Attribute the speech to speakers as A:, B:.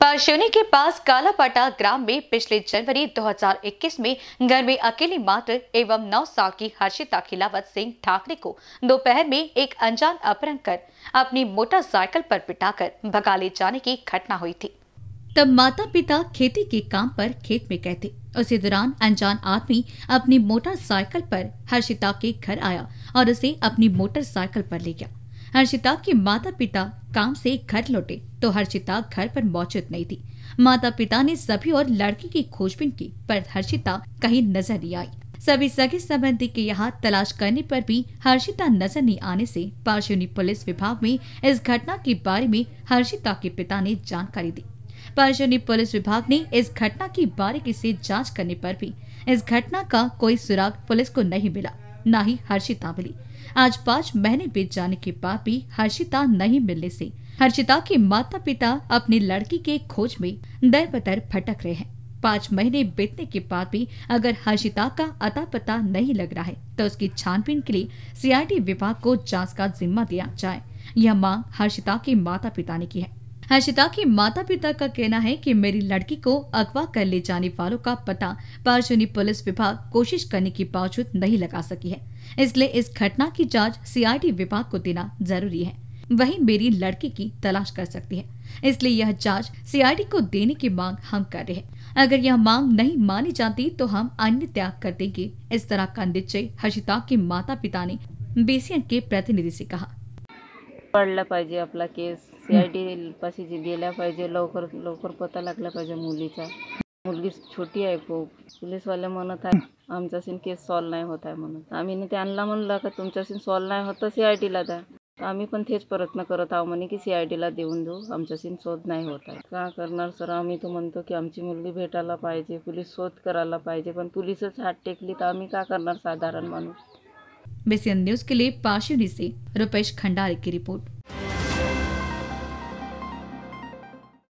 A: पारशिवनी के पास कालापाटा ग्राम में पिछले जनवरी 2021 में घर में अकेली मात्र एवं 9 साल की हर्षिता खिलावत सिंह ठाकरे को दोपहर में एक अनजान अपहरण कर अपनी मोटरसाइकिल पर बिठाकर भगा ले जाने की घटना हुई थी तब माता पिता खेती के काम पर खेत में गए थे उसी दौरान अनजान आदमी अपनी मोटरसाइकिल पर हर्षिता के घर आया और उसे अपनी मोटरसाइकिल पर ले गया हर्षिता के माता पिता काम से घर लौटे तो हर्षिता घर पर मौजूद नहीं थी माता पिता ने सभी और लड़की की खोजबीन की पर हर्षिता कहीं नजर नहीं आई सभी सगे संबंधी के यहाँ तलाश करने पर भी हर्षिता नजर नहीं आने से पार्श्वनी पुलिस विभाग में इस घटना के बारे में हर्षिता के पिता ने जानकारी दी पार्श्वनी पुलिस विभाग ने इस घटना की बारीकी से जांच करने पर भी इस घटना का कोई सुराग पुलिस को नहीं मिला ना ही हर्षिता मिली आज पाँच महीने बीत जाने के बाद भी हर्षिता नहीं मिलने से हर्षिता के माता पिता अपनी लड़की के खोज में दर बदर भटक रहे हैं पाँच महीने बीतने के बाद भी अगर हर्षिता का अता पता नहीं लग रहा है तो उसकी छानबीन के लिए सीआईडी विभाग को जांच का जिम्मा दिया जाए यह मांग हर्षिता के माता पिता ने की है हर्षिता के माता पिता का कहना है कि मेरी लड़की को अगवा कर ले जाने वालों का पता पार्चुनी पुलिस विभाग कोशिश करने के बावजूद नहीं लगा सकी है इसलिए इस घटना की जांच सीआईडी विभाग को देना जरूरी है वही मेरी लड़की की तलाश कर सकती है इसलिए यह जांच सीआईडी को देने की मांग हम कर रहे हैं अगर यह मांग नहीं मानी जाती तो हम अन्य त्याग कर देंगे इस तरह का निश्चय हर्षिता के माता पिता ने बीसीएन के प्रतिनिधि से कहा
B: पड़ला पाहिजे अपना केस सी आय डी पाशी जे गेल्या पाहिजे लवकर लवकर पता लागला पाहिजे मुलीचा मुलगी छोटी आहे खूप पोलीसवाल्या म्हणत आहे सीन केस सॉल्व नाही होत आहे म्हणून आम्ही त्यांना म्हणलं का सीन सॉल्व नाही होत सी आय टीला द्या आम्ही पण तेच प्रयत्न करत आहोत म्हणे की सी आय टीला देऊन देऊ सीन शोध नाही होत आहे का करणार सर आम्ही तो म्हणतो की आमची मुलगी भेटायला पाहिजे पोलीस शोध करायला पाहिजे पण पुलिसच हात टेकली तर आम्ही का करणार साधारण माणूस
A: बेसियन न्यूज के लिए पाशी से रुपेश खंडारे की रिपोर्ट